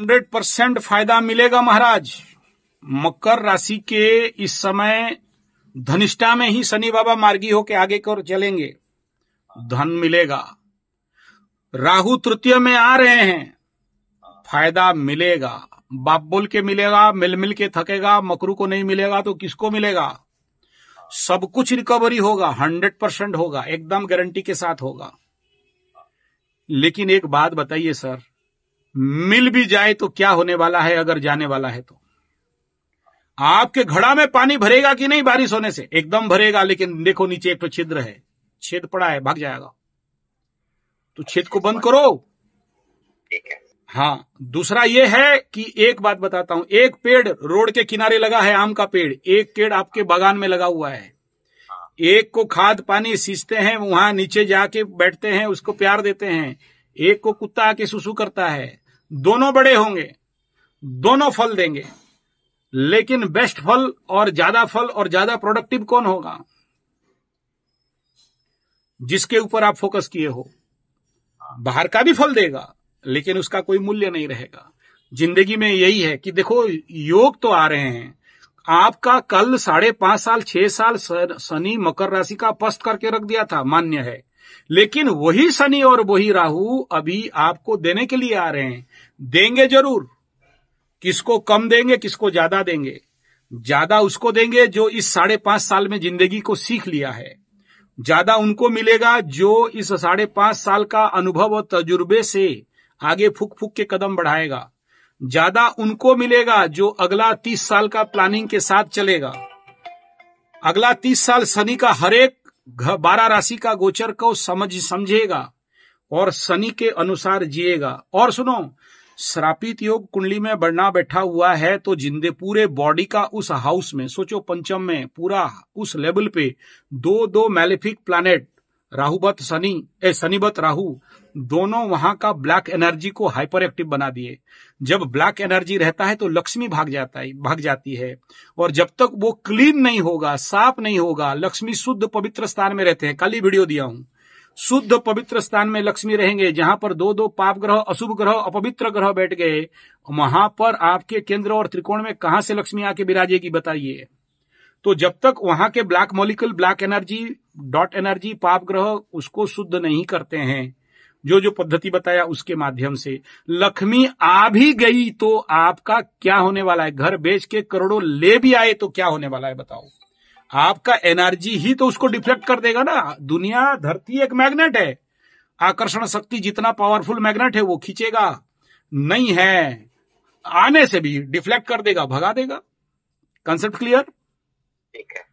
hundred percent फायदा मिलेगा महाराज मकर राशि के इस समय धनिष्ठा में ही शनि बाबा मार्गी होके आगे की ओर चलेंगे धन मिलेगा राहु तृतीय में आ रहे हैं फायदा मिलेगा बाप बोल के मिलेगा मिल मिल के थकेगा मकरू को नहीं मिलेगा तो किसको मिलेगा सब कुछ रिकवरी होगा हंड्रेड परसेंट होगा एकदम गारंटी के साथ होगा लेकिन एक बात बताइए सर मिल भी जाए तो क्या होने वाला है अगर जाने वाला है तो आपके घड़ा में पानी भरेगा कि नहीं बारिश होने से एकदम भरेगा लेकिन देखो नीचे एक तो छिद्र है छेद पड़ा है भाग जाएगा तो छेद को बंद करो हाँ दूसरा ये है कि एक बात बताता हूं एक पेड़ रोड के किनारे लगा है आम का पेड़ एक पेड़ आपके बागान में लगा हुआ है एक को खाद पानी सींचते हैं वहां नीचे जाके बैठते हैं उसको प्यार देते हैं एक को कुत्ता आके सुसु करता है दोनों बड़े होंगे दोनों फल देंगे लेकिन बेस्ट फल और ज्यादा फल और ज्यादा प्रोडक्टिव कौन होगा जिसके ऊपर आप फोकस किए हो बाहर का भी फल देगा लेकिन उसका कोई मूल्य नहीं रहेगा जिंदगी में यही है कि देखो योग तो आ रहे हैं आपका कल साढ़े पांच साल छह साल शनि मकर राशि का पस्त करके रख दिया था मान्य है लेकिन वही शनि और वही राहु अभी आपको देने के लिए आ रहे हैं देंगे जरूर किसको कम देंगे किसको ज्यादा देंगे ज्यादा उसको देंगे जो इस साढ़े पांच साल में जिंदगी को सीख लिया है ज्यादा उनको मिलेगा जो इस साढ़े पांच साल का अनुभव और तजुर्बे से आगे फूक फूक के कदम बढ़ाएगा ज्यादा उनको मिलेगा जो अगला तीस साल का प्लानिंग के साथ चलेगा अगला तीस साल शनि का हरेक बारह राशि का गोचर को समझ समझेगा और शनि के अनुसार जिएगा और सुनो श्रापित योग कुंडली में बढ़ना बैठा हुआ है तो जिंदे पूरे बॉडी का उस हाउस में सोचो पंचम में पूरा उस लेवल पे दो दो मैलिफिक प्लानिट राहुबत शनि ए सनीबत राहु दोनों वहां का ब्लैक एनर्जी को हाइपर एक्टिव बना दिए जब ब्लैक एनर्जी रहता है तो लक्ष्मी भाग जाता है भाग जाती है और जब तक वो क्लीन नहीं होगा साफ नहीं होगा लक्ष्मी शुद्ध पवित्र स्थान में रहते हैं कल ही वीडियो दिया हूं शुद्ध पवित्र स्थान में लक्ष्मी रहेंगे जहां पर दो दो पाप ग्रह अशुभ ग्रह अपवित्र ग्रह बैठ गए वहां पर आपके केंद्र और त्रिकोण में कहा से लक्ष्मी आके बिराजेगी बताइए तो जब तक वहां के black molecule black energy dot energy पाप ग्रह उसको शुद्ध नहीं करते हैं जो जो पद्धति बताया उसके माध्यम से लक्ष्मी आ भी गई तो आपका क्या होने वाला है घर बेच के करोड़ों ले भी आए तो क्या होने वाला है बताओ आपका एनर्जी ही तो उसको डिफ्लेक्ट कर देगा ना दुनिया धरती एक मैग्नेट है आकर्षण शक्ति जितना पावरफुल मैग्नेट है वो खींचेगा नहीं है आने से भी डिफ्लेक्ट कर देगा भगा देगा कंसेप्ट क्लियर ठीक है